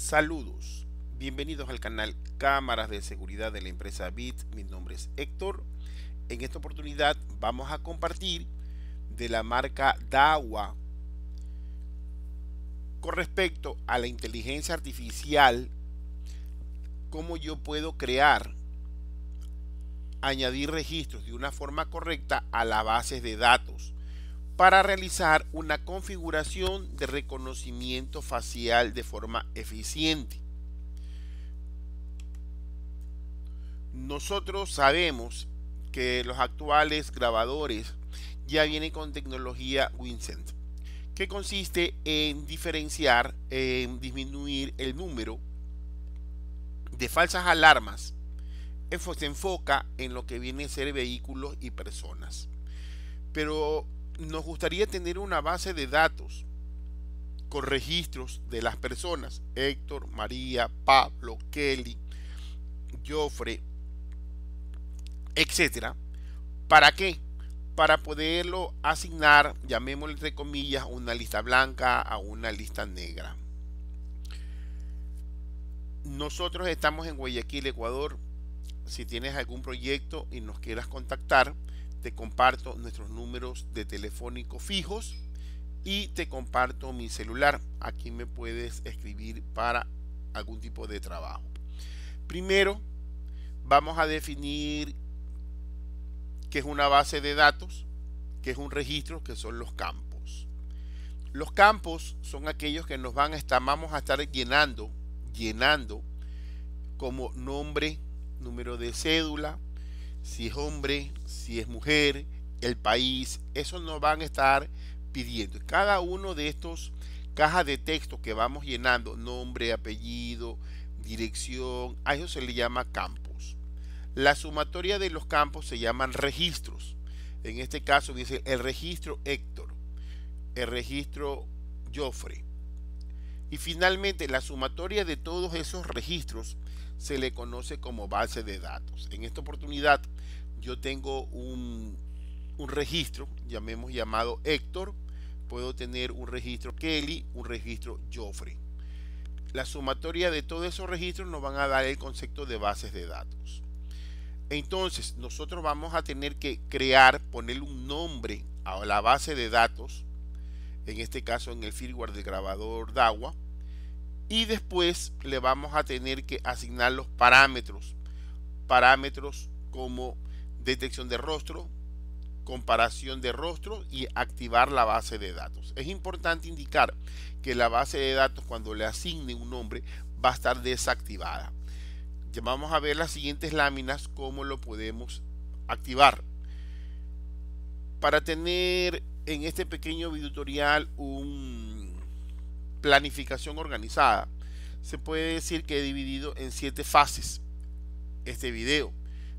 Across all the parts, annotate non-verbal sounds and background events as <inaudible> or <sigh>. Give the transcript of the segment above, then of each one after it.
Saludos, bienvenidos al canal Cámaras de Seguridad de la empresa BIT. Mi nombre es Héctor. En esta oportunidad vamos a compartir de la marca DAWA con respecto a la inteligencia artificial, cómo yo puedo crear, añadir registros de una forma correcta a la base de datos para realizar una configuración de reconocimiento facial de forma eficiente. Nosotros sabemos que los actuales grabadores ya vienen con tecnología wincent que consiste en diferenciar, en disminuir el número de falsas alarmas. Se enfoca en lo que viene a ser vehículos y personas. Pero nos gustaría tener una base de datos con registros de las personas, Héctor, María, Pablo, Kelly, Joffre, etcétera. ¿Para qué? Para poderlo asignar, llamémosle entre comillas, una lista blanca a una lista negra. Nosotros estamos en Guayaquil, Ecuador. Si tienes algún proyecto y nos quieras contactar, te comparto nuestros números de telefónico fijos y te comparto mi celular. Aquí me puedes escribir para algún tipo de trabajo. Primero, vamos a definir qué es una base de datos, qué es un registro, que son los campos. Los campos son aquellos que nos van a estar, vamos a estar llenando, llenando como nombre, número de cédula, si es hombre, si es mujer, el país, eso nos van a estar pidiendo. Cada uno de estos cajas de texto que vamos llenando, nombre, apellido, dirección, a eso se le llama campos. La sumatoria de los campos se llaman registros. En este caso dice el registro Héctor, el registro Joffre. Y finalmente la sumatoria de todos esos registros se le conoce como base de datos. En esta oportunidad yo tengo un, registro, llamemos llamado Héctor, puedo tener un registro Kelly, un registro Joffrey. La sumatoria de todos esos registros nos van a dar el concepto de bases de datos. Entonces, nosotros vamos a tener que crear, ponerle un nombre a la base de datos, en este caso en el firmware del grabador agua y después le vamos a tener que asignar los parámetros parámetros como detección de rostro comparación de rostro y activar la base de datos es importante indicar que la base de datos cuando le asigne un nombre va a estar desactivada vamos a ver las siguientes láminas cómo lo podemos activar para tener en este pequeño tutorial un planificación organizada, se puede decir que he dividido en siete fases este video.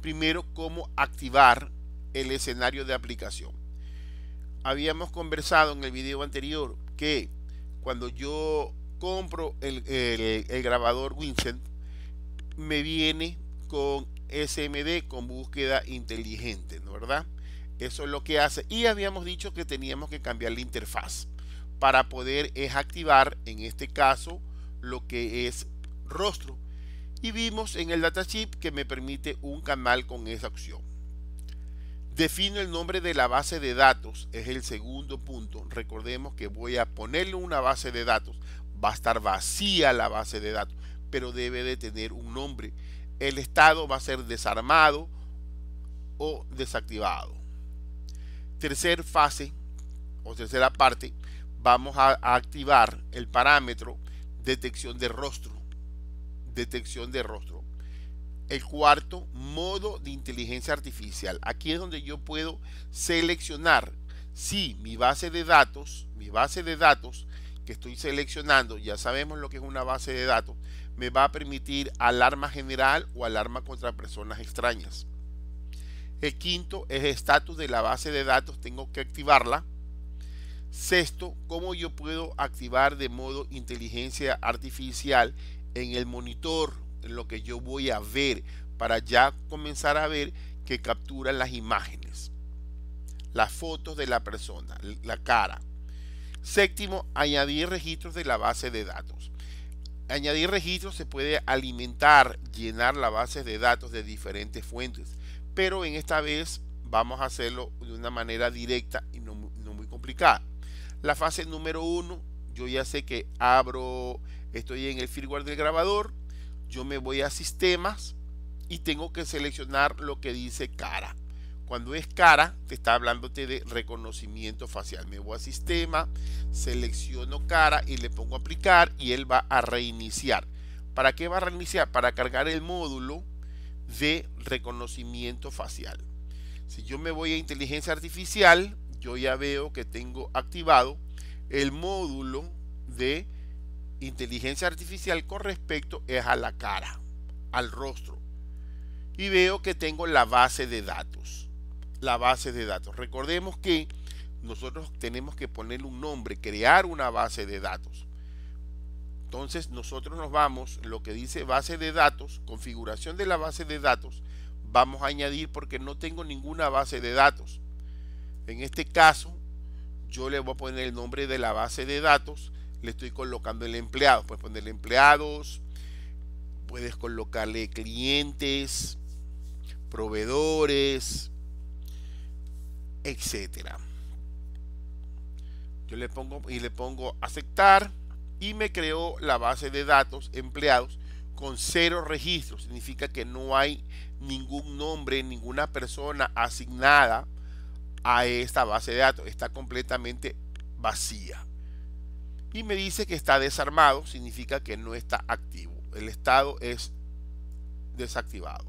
Primero, cómo activar el escenario de aplicación. Habíamos conversado en el video anterior que cuando yo compro el, grabador wincent me viene con SMD, con búsqueda inteligente, ¿no verdad? Eso es lo que hace. Y habíamos dicho que teníamos que cambiar la interfaz para poder es activar en este caso lo que es rostro y vimos en el data chip que me permite un canal con esa opción. Defino el nombre de la base de datos, es el segundo punto. Recordemos que voy a ponerle una base de datos. Va a estar vacía la base de datos, pero debe de tener un nombre. El estado va a ser desarmado o desactivado. Tercer fase o tercera parte vamos a, activar el parámetro detección de rostro. Detección de rostro. El cuarto, modo de inteligencia artificial. Aquí es donde yo puedo seleccionar si mi base de datos, mi base de datos que estoy seleccionando, ya sabemos lo que es una base de datos, me va a permitir alarma general o alarma contra personas extrañas. El quinto es estatus de la base de datos, tengo que activarla Sexto, cómo yo puedo activar de modo inteligencia artificial en el monitor, en lo que yo voy a ver, para ya comenzar a ver que capturan las imágenes, las fotos de la persona, la cara. Séptimo, añadir registros de la base de datos. Añadir registros se puede alimentar, llenar la base de datos de diferentes fuentes, pero en esta vez vamos a hacerlo de una manera directa y no, no muy complicada. La fase número uno yo ya sé que abro, estoy en el firmware del grabador, yo me voy a sistemas y tengo que seleccionar lo que dice cara. Cuando es cara, te está hablándote de reconocimiento facial. Me voy a sistema, selecciono cara y le pongo aplicar y él va a reiniciar. ¿Para qué va a reiniciar? Para cargar el módulo de reconocimiento facial. Si yo me voy a inteligencia artificial, yo ya veo que tengo activado el módulo de inteligencia artificial con respecto es a la cara, al rostro. Y veo que tengo la base de datos. La base de datos. Recordemos que nosotros tenemos que ponerle un nombre, crear una base de datos. Entonces nosotros nos vamos, lo que dice base de datos, configuración de la base de datos, vamos a añadir porque no tengo ninguna base de datos. En este caso, yo le voy a poner el nombre de la base de datos, le estoy colocando el empleado. Puedes ponerle empleados, puedes colocarle clientes, proveedores, etc. Yo le pongo y le pongo aceptar y me creó la base de datos empleados con cero registros. Significa que no hay ningún nombre, ninguna persona asignada a esta base de datos. Está completamente vacía. Y me dice que está desarmado, significa que no está activo. El estado es desactivado.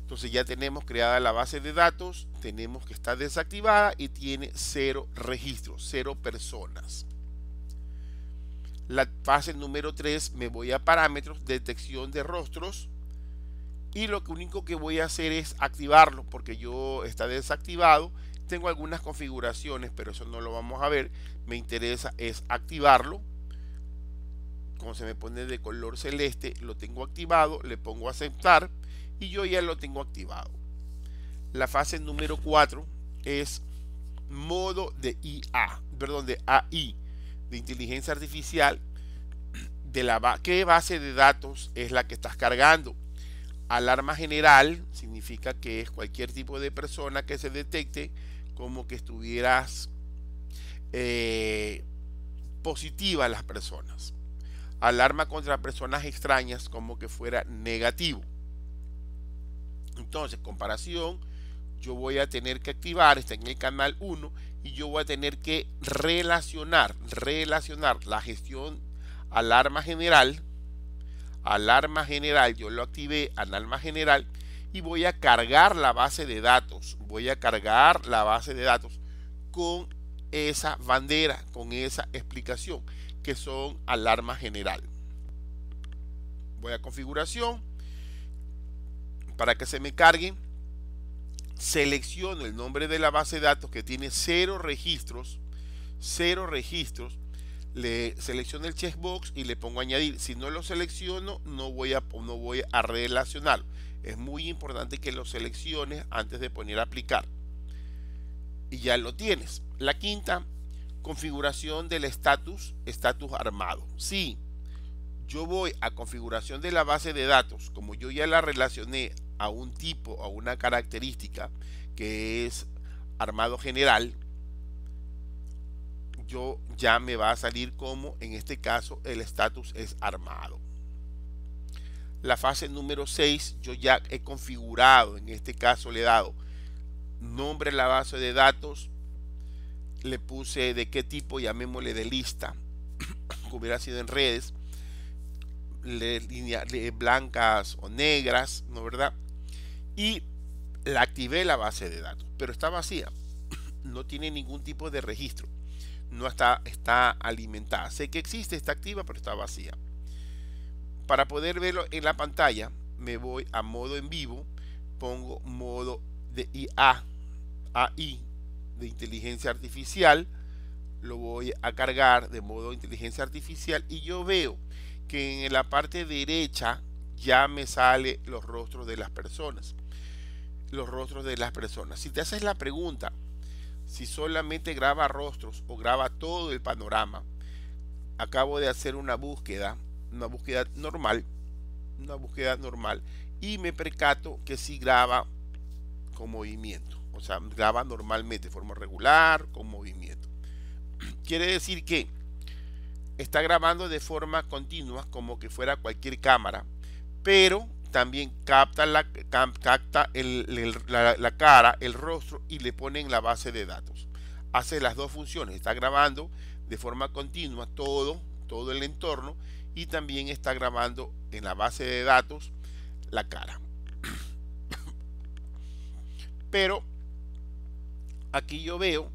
Entonces ya tenemos creada la base de datos, tenemos que está desactivada y tiene cero registros, cero personas. La fase número 3 me voy a parámetros, detección de rostros. Y lo único que voy a hacer es activarlo porque yo está desactivado tengo algunas configuraciones, pero eso no lo vamos a ver. Me interesa es activarlo. Como se me pone de color celeste, lo tengo activado, le pongo aceptar y yo ya lo tengo activado. La fase número 4 es modo de IA, perdón, de AI, de inteligencia artificial, de la qué base de datos es la que estás cargando. Alarma general significa que es cualquier tipo de persona que se detecte como que estuvieras eh, positiva a las personas. Alarma contra personas extrañas como que fuera negativo. Entonces, comparación, yo voy a tener que activar, está en el canal 1, y yo voy a tener que relacionar, relacionar la gestión alarma general, alarma general, yo lo activé, alarma general, y voy a cargar la base de datos. Voy a cargar la base de datos con esa bandera, con esa explicación, que son alarma general. Voy a configuración. Para que se me cargue, selecciono el nombre de la base de datos que tiene cero registros. Cero registros le selecciono el checkbox y le pongo añadir. Si no lo selecciono, no voy a, no voy a relacionarlo. Es muy importante que lo selecciones antes de poner aplicar. Y ya lo tienes. La quinta, configuración del estatus, estatus armado. Si yo voy a configuración de la base de datos, como yo ya la relacioné a un tipo, a una característica que es armado general, yo ya me va a salir como en este caso el estatus es armado. La fase número 6 yo ya he configurado, en este caso le he dado nombre a la base de datos, le puse de qué tipo, llamémosle de lista, <coughs> hubiera sido en redes, blancas o negras, ¿no verdad? Y la activé la base de datos, pero está vacía, <coughs> no tiene ningún tipo de registro no está, está alimentada. Sé que existe, está activa, pero está vacía. Para poder verlo en la pantalla, me voy a modo en vivo, pongo modo de IA, AI, de inteligencia artificial, lo voy a cargar de modo inteligencia artificial y yo veo que en la parte derecha ya me sale los rostros de las personas. Los rostros de las personas. Si te haces la pregunta, si solamente graba rostros o graba todo el panorama. Acabo de hacer una búsqueda, una búsqueda normal, una búsqueda normal y me percato que si sí graba con movimiento, o sea, graba normalmente, de forma regular, con movimiento. <clears throat> Quiere decir que está grabando de forma continua como que fuera cualquier cámara, pero también capta la, capta la, cara, el rostro y le pone en la base de datos. Hace las dos funciones, está grabando de forma continua todo, todo el entorno y también está grabando en la base de datos la cara. <coughs> Pero aquí yo veo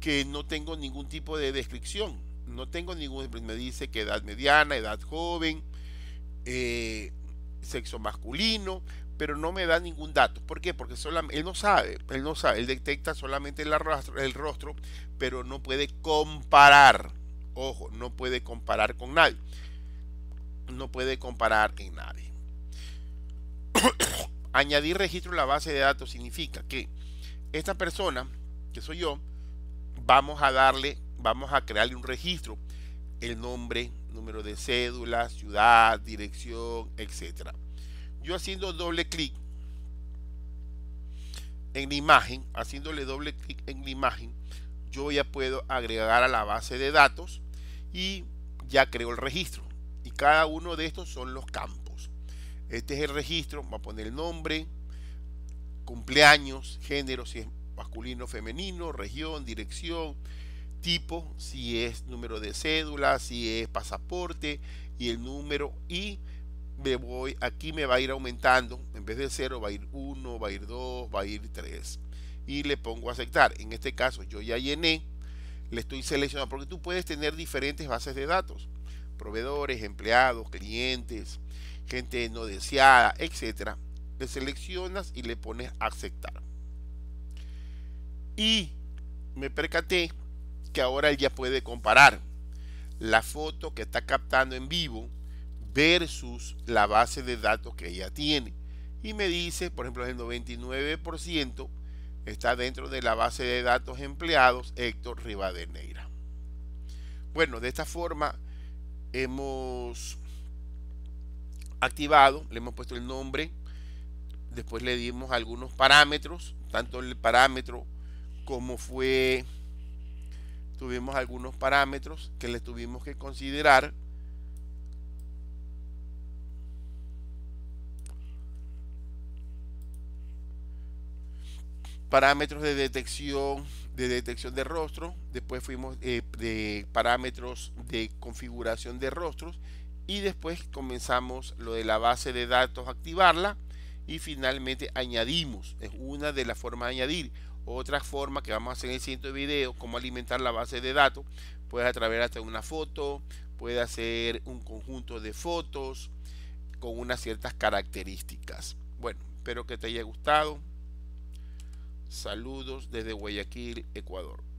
que no tengo ningún tipo de descripción. No tengo ningún, me dice que edad mediana, edad joven, eh, sexo masculino, pero no me da ningún dato. ¿Por qué? Porque él no sabe, él no sabe, él detecta solamente el rostro, rostro, pero no puede comparar. Ojo, no puede comparar con nadie. No puede comparar en nadie. <coughs> Añadir registro en la base de datos significa que esta persona, que soy yo, vamos a darle, vamos a crearle un registro, el nombre, número de cédula, ciudad, dirección, etcétera. Yo haciendo doble clic en la imagen, haciéndole doble clic en la imagen, yo ya puedo agregar a la base de datos y ya creo el registro. Y cada uno de estos son los campos. Este es el registro, va a poner el nombre, cumpleaños, género, si es masculino, o femenino, región, dirección, tipo, si es número de cédula, si es pasaporte y el número y me voy, aquí me va a ir aumentando, en vez de 0 va a ir 1, va a ir 2, va a ir 3 y le pongo aceptar. En este caso yo ya llené, le estoy seleccionando porque tú puedes tener diferentes bases de datos, proveedores, empleados, clientes, gente no deseada, etcétera. Le seleccionas y le pones aceptar. Y me percaté que ahora él ya puede comparar la foto que está captando en vivo versus la base de datos que ella tiene. Y me dice, por ejemplo, el 99% está dentro de la base de datos empleados Héctor Rivadeneira. Bueno, de esta forma hemos activado, le hemos puesto el nombre, después le dimos algunos parámetros, tanto el parámetro como fue tuvimos algunos parámetros que le tuvimos que considerar parámetros de detección de detección de rostro después fuimos eh, de parámetros de configuración de rostros y después comenzamos lo de la base de datos activarla y finalmente añadimos es una de las formas de añadir otra forma que vamos a hacer en el siguiente video, cómo alimentar la base de datos, puedes atravesar hasta una foto, puede hacer un conjunto de fotos con unas ciertas características. Bueno, espero que te haya gustado. Saludos desde Guayaquil, Ecuador.